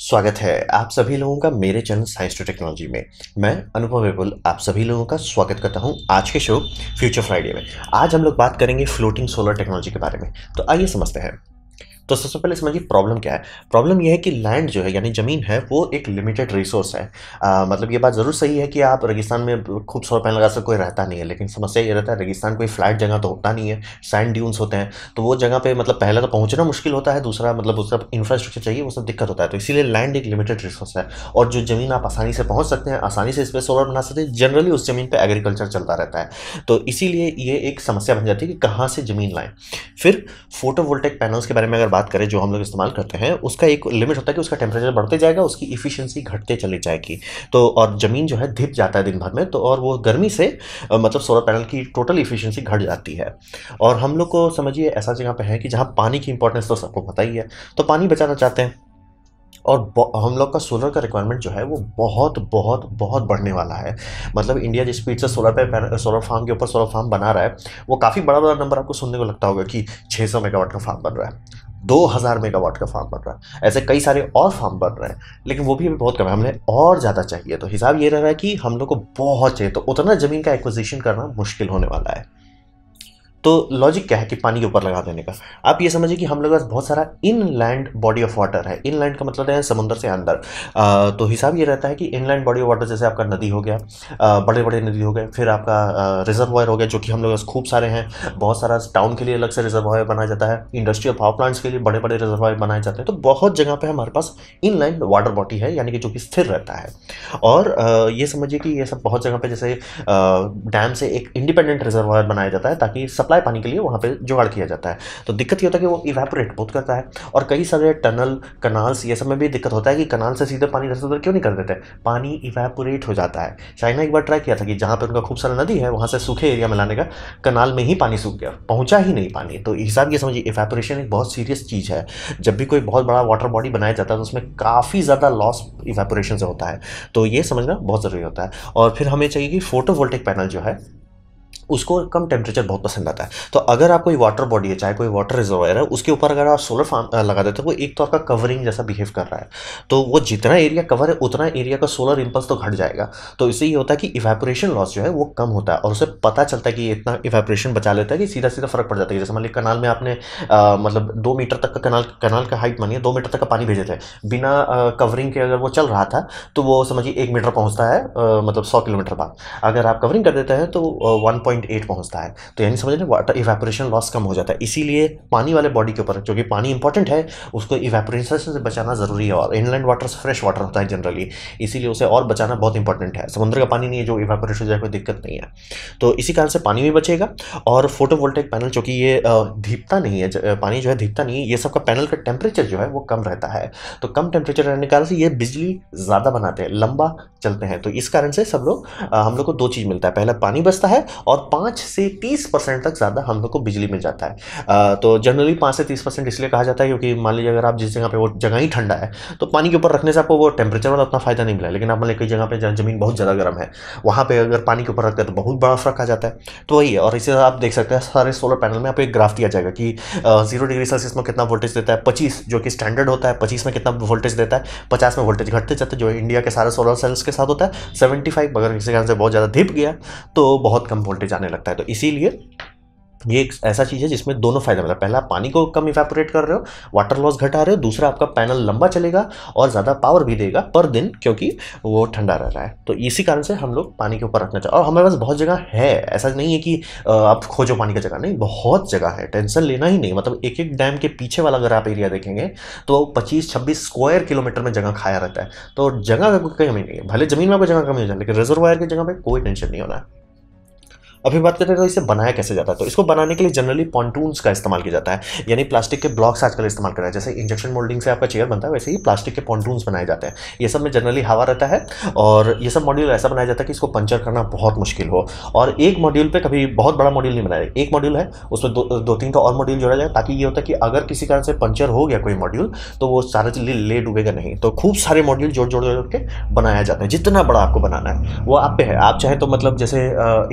स्वागत है आप सभी लोगों का मेरे चैनल साइंस टू टेक्नोलॉजी में मैं अनुपम विपुल आप सभी लोगों का स्वागत करता हूं आज के शो फ्यूचर फ्राइडे में आज हम लोग बात करेंगे फ्लोटिंग सोलर टेक्नोलॉजी के बारे में तो आइए समझते हैं तो सबसे पहले समझिए प्रॉब्लम क्या है प्रॉब्लम यह है कि लैंड जो है यानी ज़मीन है वो एक लिमिटेड रिसोर्स है आ, मतलब ये बात ज़रूर सही है कि आप रेगिस्तान में खूब सोलर पैनल लगा सकते कोई रहता नहीं है लेकिन समस्या ये रहता है रेगिस्तान कोई फ्लैट जगह तो होता नहीं है सैंड ड्यून्स होते हैं तो वो जगह पर मतलब पहले तो पहुँचना मुश्किल होता है दूसरा मतलब उसका इंफ्रास्ट्रक्चर चाहिए वो सब दिक्कत होता है तो इसीलिए लैंड एक लिमिटेड रिसोर्स है और जो ज़मीन आप आसानी से पहुँच सकते हैं आसानी से इस पर सोलर बना सकते हैं जनरली उस ज़मीन पर एग्रीकल्चर चलता रहता है तो इसीलिए ये एक समस्या बन जाती है कि कहाँ से ज़मीन लाएँ फिर फोटोवोल्टेक पैनल्स के बारे में अगर बात करें जो हम लोग इस्तेमाल करते हैं उसका एक लिमिट होता है कि उसका टेम्परेचर बढ़ते जाएगा उसकी इफिशियंसी घटते चली जाएगी तो और ज़मीन जो है धिप जाता है दिन भर में तो और वो गर्मी से मतलब सोलर पैनल की टोटल इफिशियंसी घट जाती है और हम लोग को समझिए ऐसा जगह पर है कि जहाँ पानी की इंपॉर्टेंस तो सबको पता ही है तो पानी बचाना चाहते हैं और हम लोग का सोलर का रिक्वायरमेंट जो है वो बहुत बहुत बहुत बढ़ने वाला है मतलब इंडिया जिस स्पीड से सोलर पे सोलर फार्म के ऊपर सोलर फार्म बना रहा है वो काफ़ी बड़ा बड़ा नंबर आपको सुनने को लगता होगा कि 600 मेगावाट का फार्म बन रहा है दो हज़ार मेगावाट का फार्म बन रहा है ऐसे कई सारे और फार्म बन रहे हैं लेकिन वो भी अभी बहुत कम है हमने और ज़्यादा चाहिए तो हिसाब ये रह रहा है कि हम लोग को बहुत चाहिए तो उतना ज़मीन का एक्विजिशन करना मुश्किल होने वाला है तो लॉजिक क्या है कि पानी के ऊपर लगा देने का आप ये समझिए कि हम लोग बहुत सारा इनलैंड बॉडी ऑफ वाटर है इनलैंड का मतलब है समुद्र से अंदर आ, तो हिसाब ये रहता है कि इनलैंड बॉडी ऑफ वाटर जैसे आपका नदी हो गया आ, बड़े बड़े नदी हो गए फिर आपका रिजर्व हो गया जो कि हम लोग खूब सारे हैं बहुत सारा टाउन के लिए अलग से रिजर्व बनाया जाता है इंडस्ट्रियल पावर प्लांट्स के लिए बड़े बड़े रिजर्व बनाए जाते हैं तो बहुत जगह पर हमारे पास इनलैंड वाटर बॉडी है यानी कि जो कि स्थिर रहता है और ये समझिए कि ये सब बहुत जगह पर जैसे डैम से एक इंडिपेंडेंट रिजर्व बनाया जाता है ताकि सब सप्लाई पानी के लिए वहाँ पर जुगाड़ किया जाता है तो दिक्कत ये होता है कि वो इवेपोरेट बहुत करता है और कई सारे टनल कनाल्स ये सब में भी दिक्कत होता है कि कनाल से सीधे पानी इधर से उधर क्यों नहीं कर देते पानी इवेपोरेट हो जाता है चाइना एक बार ट्राई किया था कि जहाँ पर उनका खूब सारा नदी है वहाँ से सूखे एरिया में लाने का कनाल में ही पानी सूख गया पहुँचा ही नहीं पानी तो हिसाब ये समझिए इवेपोरेशन एक बहुत सीरियस चीज़ है जब भी कोई बहुत बड़ा वाटर बॉडी बनाया जाता है तो उसमें काफ़ी ज़्यादा लॉस इवेपोरेशन से होता है तो ये समझना बहुत ज़रूरी होता है और फिर हमें चाहिए कि फोटोवोल्टिक पैनल जो है उसको कम टेम्परेचर बहुत पसंद आता है तो अगर आप कोई वाटर बॉडी है चाहे कोई वाटर रिजर्वायर है उसके ऊपर अगर आप सोलर फार्म लगा देते हो तो वो एक तो आपका कवरिंग जैसा बिहेव कर रहा है तो वो जितना एरिया कवर है उतना एरिया का सोलर इम्पल्स तो घट जाएगा तो इससे ये होता है कि इवेपोरेशन लॉस जो है वो कम होता है और उसे पता चलता है कि इतना इवेपोरेशन बचा लेता है कि सीधा सीधा फर्क पड़ जाता है जैसे मान ली कनाल में आपने आ, मतलब दो मीटर तक का कनाल कनाल का हाइट मानिए दो मीटर तक का पानी भेजे थे बिना कवरिंग के अगर वो चल रहा था तो वो समझिए एक मीटर पहुँचता है मतलब सौ किलोमीटर बाद अगर आप कवरिंग कर देते हैं तो वन पॉइंट पॉइंट एट पहुँचता है तो यानी समझ लें वाटर इवेपोरेशन लॉस कम हो जाता है इसीलिए पानी वाले बॉडी के ऊपर क्योंकि पानी इंपॉर्टेंट है उसको इवेपोरेशन से बचाना ज़रूरी है और इनलैंड वाटर से फ्रेश वाटर होता है जनरली इसीलिए उसे और बचाना बहुत इंपॉर्टेंट है समुद्र का पानी नहीं है जो इवेपोरेशन हो जाए कोई दिक्कत नहीं है तो इसी कारण से पानी भी बचेगा और फोटोवोल्टेक पैनल चूँकि ये धीपता नहीं है पानी जो है धीपता नहीं है ये सबका पैनल का टेम्परेचर जो है वो कम रहता है तो कम टेम्परेचर रहने के कारण से ये बिजली ज़्यादा बनाते हैं लंबा चलते हैं तो इस कारण से सब लोग हम लोग को दो चीज़ मिलता है पहला पानी बचता है और पाँच से तीस परसेंट तक ज़्यादा हम लोग को बिजली मिल जाता है आ, तो जनरली पाँच से तीस परसेंट इसलिए कहा जाता है क्योंकि मान लीजिए अगर आप जिस जगह पे वो जगह ही ठंडा है तो पानी के ऊपर रखने से आपको वो टेम्परेचर वाला उतना फ़ायदा नहीं मिला लेकिन आप मान लीजिए कई जगह पर जहाँ ज़मीन बहुत ज़्यादा गर्म है वहाँ पर अगर पानी के ऊपर रखते हैं तो बहुत बड़ा फ़र्क आ जाता है तो वही है और इसे आप देख सकते हैं सारे सोलर पैनल में आपको एक ग्राफ दिया जाएगा कि जीरो डिग्री सेल्सियस में कितना वोल्टेज देता है पच्चीस जो कि स्टैंडर्ड होता है पच्चीस में कितना वोल्टेज देता है पचास में वोल्टेज घटते जाते जो इंडिया के सारे सोलर सेल्स के साथ होता है सेवेंटी फाइव अगर किसी कारण से बहुत ज़्यादा धिप गया तो बहुत कम वोल्टेज जाने लगता है तो इसीलिए ये एक ऐसा चीज़ है जिसमें दोनों फायदा है पहला पानी को कम इवेपोरेट कर रहे हो वाटर लॉस घटा रहे हो दूसरा आपका पैनल लंबा चलेगा और ज़्यादा पावर भी देगा पर दिन क्योंकि वो ठंडा रह रहा है तो इसी कारण से हम लोग पानी के ऊपर रखना चाहिए और हमारे पास बहुत जगह है ऐसा नहीं है कि आप खोजो पानी का जगह नहीं बहुत जगह है टेंशन लेना ही नहीं मतलब एक एक डैम के पीछे वाला अगर आप एरिया देखेंगे तो पच्चीस छब्बीस स्क्वायर किलोमीटर में जगह खाया रहता है तो जगह का कोई कमी नहीं है भले ज़मीन में आपको जगह कमी हो जाए लेकिन रिजर्वायर की जगह पर कोई टेंशन नहीं होना है अभी बात करते हैं तो इसे बनाया कैसे जाता है तो इसको बनाने के लिए जनरली पॉन्टून्स का इस्तेमाल किया जाता है यानी प्लास्टिक के ब्लॉक्स आजकल इस्तेमाल कर रहे हैं जैसे इंजेक्शन मोल्डिंग से आपका चेयर बनता है वैसे ही प्लास्टिक के पॉन्टून्स बनाए जाते हैं ये सब में जनरली हवा रहता है और ये सब मॉड्यूल ऐसा बनाया जाता है कि इसको पंचर करना बहुत मुश्किल हो और एक मॉड्यूल पर कभी बहुत बड़ा मॉड्यूल नहीं बनाया एक मॉड्यूल है उसमें दो, दो तीन का और मॉड्यूल जोड़ा जाए ताकि ये होता है कि अगर किसी कारण से पंचर हो गया कोई मॉड्यूल तो वो सारा चीज ले डूबेगा नहीं तो खूब सारे मॉड्यूल जोड़ जोड़ जोड़ के बनाया जाता है जितना बड़ा आपको बनाना है वो आप पे है आप चाहे तो मतलब जैसे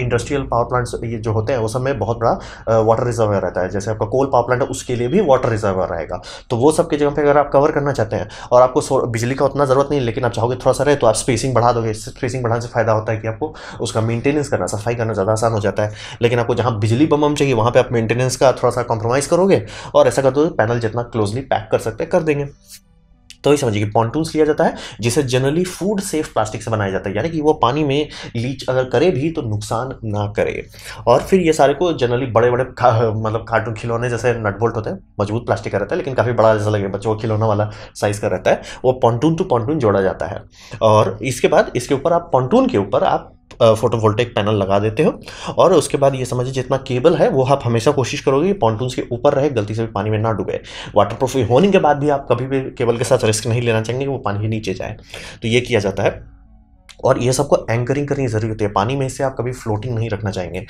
इंडस्ट्रियल पावर प्लांट्स ये जो होते हैं उस समय बहुत बड़ा वाटर रिजर्वर रहता है जैसे आपका कोल पावर प्लांट है उसके लिए भी वाटर रिजर्वर रहेगा तो वो सब की जगह पर अगर आप कवर करना चाहते हैं और आपको बिजली का उतना ज़रूरत नहीं लेकिन आप चाहोगे थोड़ा सा रहे तो आप स्पेसिंग बढ़ा दोगे स्पेसिंग बढ़ाने से फ़ायदा होता है कि आपको उसका मेंटेनेंस करना सफाई करना ज़्यादा आसान हो जाता है लेकिन आपको जहाँ बिजली बम चाहिए वहाँ पर आप मेंटेनेंस का थोड़ा सा कॉम्प्रोमाइज़ करोगे और ऐसा कर दो पैनल जितना क्लोजली पैक कर सकते हैं कर देंगे तो ही समझिए कि पॉन्टून्स लिया जाता है जिसे जनरली फूड सेफ प्लास्टिक से बनाया जाता है यानी कि वो पानी में लीच अगर करे भी तो नुकसान ना करे और फिर ये सारे को जनरली बड़े बड़े खा, मतलब कार्टून खिलौने जैसे नटबोल्ट होते हैं मजबूत प्लास्टिक का रहता है लेकिन काफ़ी बड़ा जैसा लगे बच्चों को खिलौना वाला साइज़ का रहता है वो पॉन्टून टू पॉन्टून जोड़ा जाता है और इसके बाद इसके ऊपर आप पॉन्टून के ऊपर आप फोटोवोल्टेक पैनल लगा देते हो और उसके बाद ये समझिए जितना केबल है वो आप हमेशा कोशिश करोगे कि पॉन्टून्स के ऊपर रहे गलती से भी पानी में ना डूबे वाटर प्रूफ होने के बाद भी आप कभी भी केबल के साथ रिस्क नहीं लेना चाहेंगे कि वो पानी नीचे जाए तो ये किया जाता है और ये सबको एंकरिंग करने की ज़रूरत होती है पानी में इससे आप कभी फ्लोटिंग नहीं रखना चाहेंगे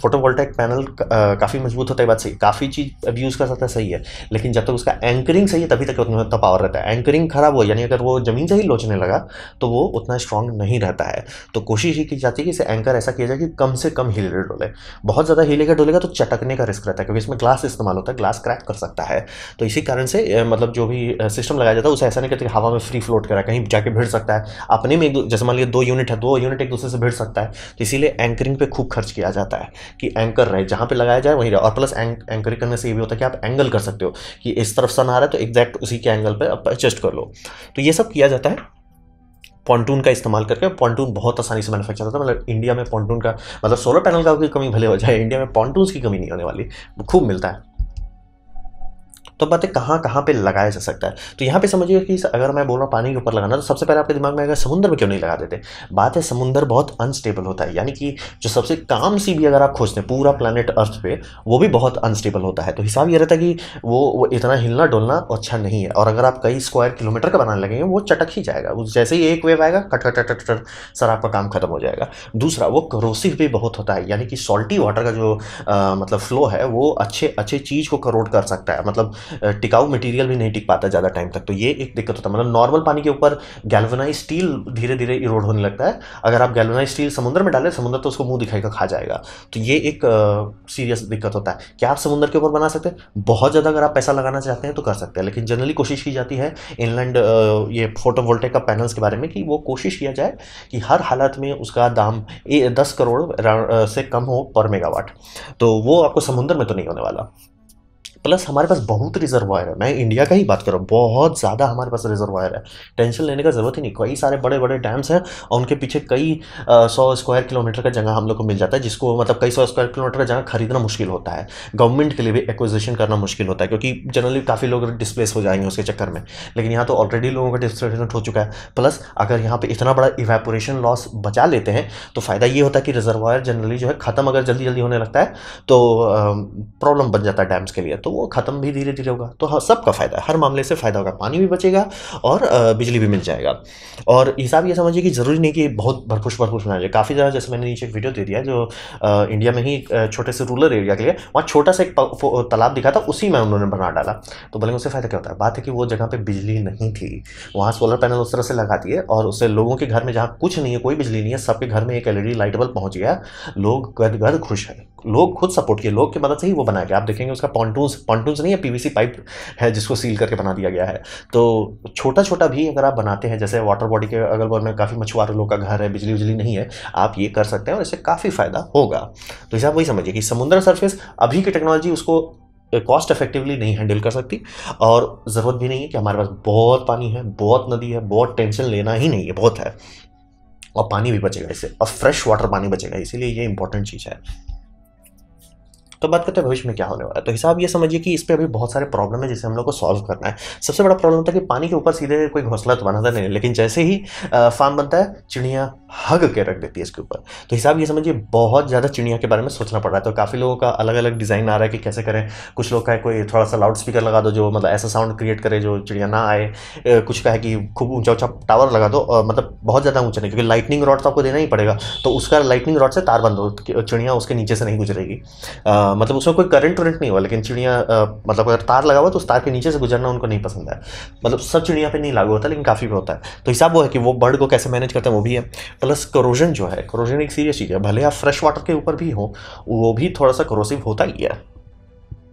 फोटोवोल्टेक पैनल काफ़ी मजबूत होता है बात सही काफ़ी चीज़ अब यूज़ कर सकता है सही है लेकिन जब तक उसका एंकरिंग सही है तभी तक उतना तो पावर रहता है एंकरिंग खराब हो यानी अगर वो ज़मीन से ही लोचने लगा तो वो उतना स्ट्रांग नहीं रहता है तो कोशिश ये की जाती है कि इसे एंकर ऐसा किया जाए कि कम से कम हिले डोले बहुत ज़्यादा हिलेगा डोलेगा तो चटकने का रिस्क रहता है क्योंकि इसमें ग्लास इस्तेमाल होता है ग्लास क्रैक कर सकता है तो इसी कारण से मतलब जो भी सिस्टम लगाया जाता है उसे ऐसा नहीं करता कि हवा में फ्री फ्लोट करा कहीं जाके भिड़ सकता है अपने में जैसे मान लीजिए दो यूनिट है दो यूनिट एक दूसरे से भिड़ सकता है तो इसीलिए एंकरिंग पे खूब खर्च किया जाता है कि एंकर रहे जहाँ पे लगाया जाए वहीं रहे और प्लस एंक, एंकरिंग करने से ये भी होता है कि आप एंगल कर सकते हो कि इस तरफ सन आ रहा है तो एग्जैक्ट उसी के एंगल पर आप एडजस्ट कर लो तो ये सब किया जाता है पॉन्टून का इस्तेमाल करके पॉन्टून बहुत आसानी से मैनुफैक्चर होता है मतलब इंडिया में पॉन्टून का मतलब सोलर पैनल का कोई कमी भले हो जाए इंडिया में पॉन्टून की कमी नहीं होने वाली खूब मिलता है तो बताए कहाँ कहाँ पर लगाया जा सकता है तो यहाँ पर समझिए कि अगर मैं बोल रहा हूँ पानी के ऊपर लगाना तो सबसे पहले आपके दिमाग में आएगा समुद्र में क्यों नहीं लगा देते बात है समुद्र बहुत अनस्टेबल होता है यानी कि जो सबसे काम सी भी अगर आप खोजते हैं पूरा प्लानट अर्थ पर वो भी बहुत अनस्टेबल होता है तो हिसाब ये रहता है कि वो, वो इतना हिलना डुलना अच्छा नहीं है और अगर आप कई स्क्वायर किलोमीटर का बनाने लगेंगे वो चटक ही जाएगा उस जैसे ही एक वेव आएगा cut cut cut cut sir आपका काम खत्म हो जाएगा दूसरा वो करोसिव भी बहुत होता है यानी कि सॉल्टी वाटर का जो आ, मतलब फ्लो है वो अच्छे अच्छे चीज़ को करोड कर सकता है मतलब टिकाऊ मटेरियल भी नहीं टिक पाता ज़्यादा टाइम तक तो ये एक दिक्कत होता है मतलब नॉर्मल पानी के ऊपर गैल्वनाइज स्टील धीरे धीरे इरोड होने लगता है अगर आप गैल्वनाइज स्टील समुद्र में डालें समुद्र तो उसको मुँह दिखाएगा खा जाएगा तो ये एक सीरियस दिक्कत होता है क्या आप समुद्र के ऊपर बना सकते हैं बहुत ज़्यादा अगर आप पैसा लगाना चाहते हैं तो कर सकते हैं लेकिन जनरली कोशिश की जाती है इनलैंड ये फोटोवोल्टेक का पैनल्स के बारे में कि वो कोशिश किया जाए कि हर हालत में उसका दाम ए, दस करोड़ से कम हो पर मेगावाट तो वो आपको समुद्र में तो नहीं होने वाला प्लस हमारे पास बहुत वायर है मैं इंडिया का ही बात कर रहा हूँ बहुत ज़्यादा हमारे पास रिजर्वायर है टेंशन लेने का ज़रूरत ही नहीं कई सारे बड़े बड़े डैम्स हैं और उनके पीछे कई सौ स्क्वायर किलोमीटर का जगह हम लोग को मिल जाता है जिसको मतलब कई सौ स्क्वायर किलोमीटर का जगह खरीदना मुश्किल होता है गवर्नमेंट के लिए भी एक्विजिशन करना मुश्किल होता है क्योंकि जनरली काफ़ी लोग डिस्प्लेस हो जाएंगे उसके चक्कर में लेकिन यहाँ तो ऑलरेडी लोगों का डिस्प्लेसमेंट हो चुका है प्लस अगर यहाँ पर इतना बड़ा इवेपोरेशन लॉस बचा लेते हैं तो फ़ायदा ये होता है कि रिजर्वायर जनरली जो है ख़त्म अगर जल्दी जल्दी होने लगता है तो प्रॉब्लम बन जाता है डैम्स के लिए तो वो ख़त्म भी धीरे धीरे होगा तो हाँ, सबका फ़ायदा है हर मामले से फ़ायदा होगा पानी भी बचेगा और बिजली भी मिल जाएगा और हिसाब ये समझिए कि ज़रूरी नहीं कि बहुत भरपूर भरपूर बना जाए काफ़ी ज़्यादा जैसे मैंने नीचे एक वीडियो दे दिया जो इंडिया में ही छोटे से रूरल एरिया के लिए वहाँ छोटा सा एक तालाब दिखा था उसी में उन्होंने बना डाला तो बोले उससे फ़ायदा क्या होता है बात है कि वो जगह पर बिजली नहीं थी वहाँ सोलर पैनल उस तरह से लगाती है और उससे लोगों के घर में जहाँ कुछ नहीं है कोई बिजली नहीं है सबके घर में एक एल लाइट बल्ब पहुँच गया लोग घर घर खुश है लोग खुद सपोर्ट किए लोग की मदद से ही वो बनाया गया आप देखेंगे उसका पॉन्टूस पॉन्टून्स नहीं है पीवीसी पाइप है जिसको सील करके बना दिया गया है तो छोटा छोटा भी अगर आप बनाते हैं जैसे वाटर बॉडी के अगल बगल में काफ़ी मछुआरे लोग का घर है बिजली उजली नहीं है आप ये कर सकते हैं और इससे काफ़ी फ़ायदा होगा तो इसे आप वही समझिए कि समुद्र सर्फेस अभी की टेक्नोलॉजी उसको कॉस्ट इफेक्टिवली नहीं हैंडल कर सकती और ज़रूरत भी नहीं है कि हमारे पास बहुत पानी है बहुत नदी है बहुत टेंशन लेना ही नहीं है बहुत है और पानी भी बचेगा इससे और फ्रेश वाटर पानी बचेगा इसीलिए ये इंपॉर्टेंट चीज़ है तो बात करते हैं भविष्य में क्या होने वाला है तो हिसाब ये समझिए कि इस पर अभी बहुत सारे प्रॉब्लम है जिसे हम लोग को सॉल्व करना है सबसे बड़ा प्रॉब्लम था कि पानी के ऊपर सीधे कोई घोसला तो बना था नहीं लेकिन जैसे ही फार्म बनता है चिड़िया हग के रख देती है इसके ऊपर तो हिसाब ये समझिए बहुत ज़्यादा चिड़िया के बारे में सोचना पड़ रहा है तो काफ़ी लोगों का अलग अलग डिज़ाइन आ रहा है कि कैसे करें कुछ लोग का है कोई थोड़ा सा लाउड स्पीकर लगा दो जो मतलब ऐसा साउंड क्रिएट करे जो चिड़िया ना आए कुछ का है कि खूब ऊंचा ऊंचा टावर लगा दो और मतलब बहुत ज़्यादा ऊंचा नहीं क्योंकि लाइटनिंग रॉड तो आपको देना ही पड़ेगा तो उसका लाइटनिंग रॉड से तार बंद हो चिड़िया उसके नीचे से नहीं गुजरेगी मतलब उसमें कोई करंट वरेंट नहीं हुआ लेकिन चिड़िया मतलब अगर तार लगा हुआ तो उस तार के नीचे से गुजरना उनको नहीं पसंद है मतलब सब चिड़िया पे नहीं लागू होता लेकिन काफ़ी पे होता है तो हिसाब वो है कि वो बर्ड को कैसे मैनेज करते हैं वो भी है प्लस करोजन जो है करोजन एक सीरियस चीज़ है भले आप फ्रेश वाटर के ऊपर भी हो वो भी थोड़ा सा करोसिव होता ही है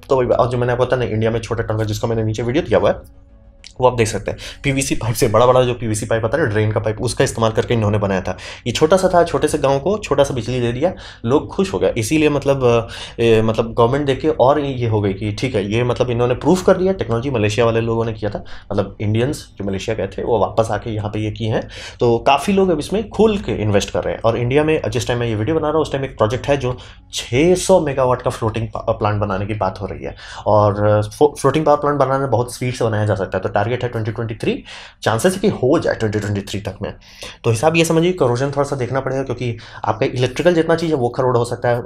तो भाई और जो मैंने आपको बताया ना इंडिया में छोटे टंकर जिसको मैंने नीचे वीडियो दिया हुआ है वो आप देख सकते हैं पीवीसी पाइप से बड़ा बड़ा जो पीवीसी पाइप आता है ड्रेन का पाइप उसका इस्तेमाल करके इन्होंने बनाया था ये छोटा सा था छोटे से गाँव को छोटा सा बिजली दे दिया लोग खुश हो गए इसीलिए मतलब ए, मतलब गवर्नमेंट देख के और ये हो गई कि ठीक है ये मतलब इन्होंने प्रूफ कर दिया टेक्नोलॉजी मलेशिया वाले लोगों ने किया था मतलब इंडियंस जो मलेशिया गए थे वो वापस आके यहाँ पर ये किए हैं तो काफ़ी लोग अब इसमें खुल के इन्वेस्ट कर रहे हैं और इंडिया में जिस टाइम मैं ये वीडियो बना रहा हूँ उस टाइम एक प्रोजेक्ट है जो छः मेगावाट का फ्लोटिंग प्लांट बनाने की बात हो रही है और फ्लोटिंग पावर प्लांट बनाने बहुत स्पीड से बनाया जा सकता है तो टारगेट है 2023 चांसेस है कि हो जाए 2023 तक में तो हिसाब ये समझिए करोजन थोड़ा सा देखना पड़ेगा क्योंकि आपका इलेक्ट्रिकल जितना चीज़ है वो करोड़ हो सकता है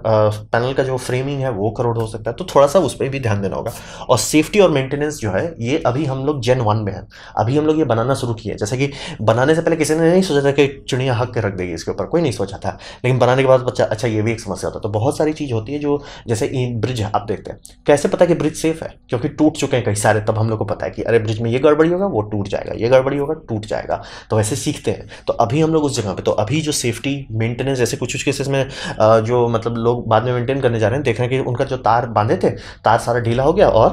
पैनल का जो फ्रेमिंग है वो करोड़ हो सकता है तो थोड़ा सा उस पर भी ध्यान देना होगा और सेफ्टी और मेंटेनेंस जो है ये अभी हम लोग जेन वन में है अभी हम लोग ये बनाना शुरू किया जैसे कि बनाने से पहले किसी ने नहीं सोचा था कि चिड़िया हक के रख देगी इसके ऊपर कोई नहीं सोचा था लेकिन बनाने के बाद बच्चा अच्छा ये भी एक समस्या होता है तो बहुत सारी चीज़ होती है जो जैसे ब्रिज आप देखते हैं कैसे पता कि ब्रिज सेफ है क्योंकि टूट चुके हैं कई सारे तब हम लोग को पता है कि अरे ब्रिज में ये गड़बड़ी होगा वो टूट जाएगा ये गड़बड़ी होगा टूट जाएगा तो ऐसे सीखते हैं तो अभी हम लोग उस जगह पे तो अभी जो सेफ्टी मेंटेनेंस जैसे कुछ कुछ केसेस में जो मतलब लोग बाद में मेंटेन करने जा रहे हैं देख रहे हैं कि उनका जो तार बांधे थे तार सारा ढीला हो गया और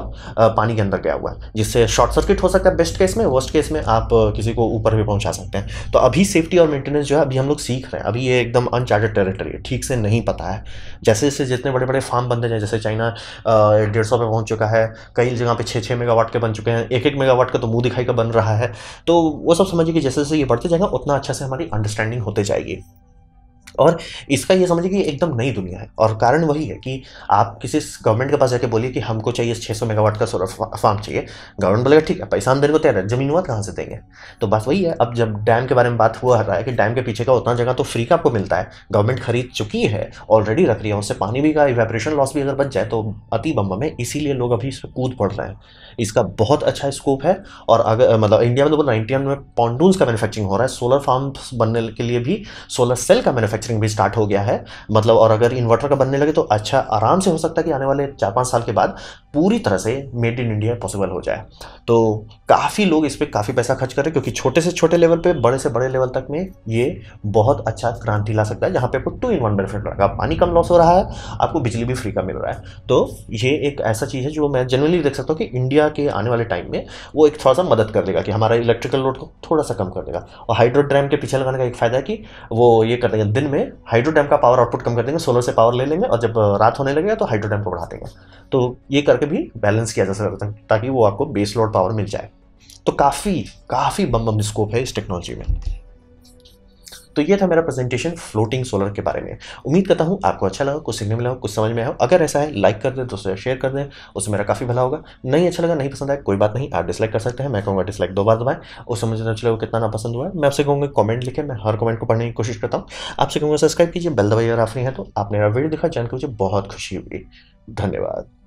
पानी के अंदर गया हुआ है जिससे शॉर्ट सर्किट हो सकता है बेस्ट केस में वर्स्ट केस में आप किसी को ऊपर भी पहुँचा सकते हैं तो अभी सेफ्टी और मेंटेनेंस जो है अभी हम लोग सीख रहे हैं अभी ये एकदम अनचार्टेड टेरिटरी है ठीक से नहीं पता है जैसे जैसे जितने बड़े बड़े फार्म बनते जाए जैसे चाइना डेढ़ सौ पे पहुंच चुका है कई जगह पे छः छः मेगावाट के बन चुके हैं एक एक मेगावाट का तो मुंह दिखाई का बन रहा है तो वो सब समझिए कि जैसे जैसे ये बढ़ते जाएगा उतना अच्छा से हमारी अंडरस्टैंडिंग होते जाएगी और इसका ये समझिए कि एकदम नई दुनिया है और कारण वही है कि आप किसी गवर्नमेंट के पास जाके बोलिए कि हमको चाहिए छः सौ मेगावाट का सोलर फार्म चाहिए गवर्नमेंट बोलेगा ठीक है पैसा हम देने को तैयार है जमीन हुआ कहाँ से देंगे तो बस वही है अब जब डैम के बारे में बात हुआ रहा है कि डैम के पीछे का उतना जगह तो फ्री का आपको मिलता है गवर्नमेंट खरीद चुकी है ऑलरेडी रख रही है उससे पानी भी का इवेपरेशन लॉस भी अगर बच जाए तो अति बम्बा में इसीलिए लोग अभी इस पर कूद पड़ रहे हैं इसका बहुत अच्छा स्कोप है और अगर मतलब इंडिया में तो नाइनटी में पॉन्डून्स का मैनुफैक्चरिंग हो रहा है सोलर फार्म बनने के लिए भी सोलर सेल का मैनुफैक्चर मैन्युफैक्चरिंग भी स्टार्ट हो गया है मतलब और अगर इन्वर्टर का बनने लगे तो अच्छा आराम से हो सकता है कि आने वाले चार पाँच साल के बाद पूरी तरह से मेड इन इंडिया पॉसिबल हो जाए तो काफ़ी लोग इस पर काफ़ी पैसा खर्च कर रहे हैं क्योंकि छोटे से छोटे लेवल पर बड़े से बड़े लेवल तक में ये बहुत अच्छा क्रांति ला सकता है जहाँ पे आपको टू इन वन बेनिफिट रहेगा पानी कम लॉस हो रहा है आपको बिजली भी फ्री का मिल रहा है तो ये एक ऐसा चीज़ है जो मैं जनरली देख सकता हूँ कि इंडिया के आने वाले टाइम में वो एक थोड़ा सा मदद कर देगा कि हमारा इलेक्ट्रिकल लोड को थोड़ा सा कम कर देगा और हाइड्रो ड्रैम के पीछे लगाने का एक फ़ायदा है कि वो ये कर देगा दिन में हाइड्रो डैम का पावर आउटपुट कम कर देंगे सोलर से पावर ले लेंगे और जब uh, रात होने लगेगा तो हाइड्रो डैम को बढ़ा देंगे तो ये करके भी बैलेंस किया जा सकता है ताकि वो आपको बेस लोड पावर मिल जाए तो काफ़ी काफ़ी बम बम स्कोप है इस टेक्नोलॉजी में तो ये था मेरा प्रेजेंटेशन फ्लोटिंग सोलर के बारे में उम्मीद करता हूँ आपको अच्छा लगा कुछ सीखने मिला हो कुछ समझ में आया हो अगर ऐसा है लाइक कर दें दोस्तों शेयर कर दें उससे मेरा काफ़ी भला होगा नहीं अच्छा लगा नहीं पसंद आया कोई बात नहीं आप डिसलाइक कर सकते हैं मैं कहूँगा डिसलाइक दो बार दबाएं उससे मुझे अच्छा लगा कितना ना पसंद हुआ मैं आपसे कहूँगा कमेंट लिखे मैं हर कमेंट को पढ़ने की कोशिश करता हूँ आपसे कहूँगा सब्सक्राइब कीजिए बेल दबाइए अगर आप नहीं है तो आप मेरा वीडियो दिखा जानकर मुझे बहुत खुशी हुई धन्यवाद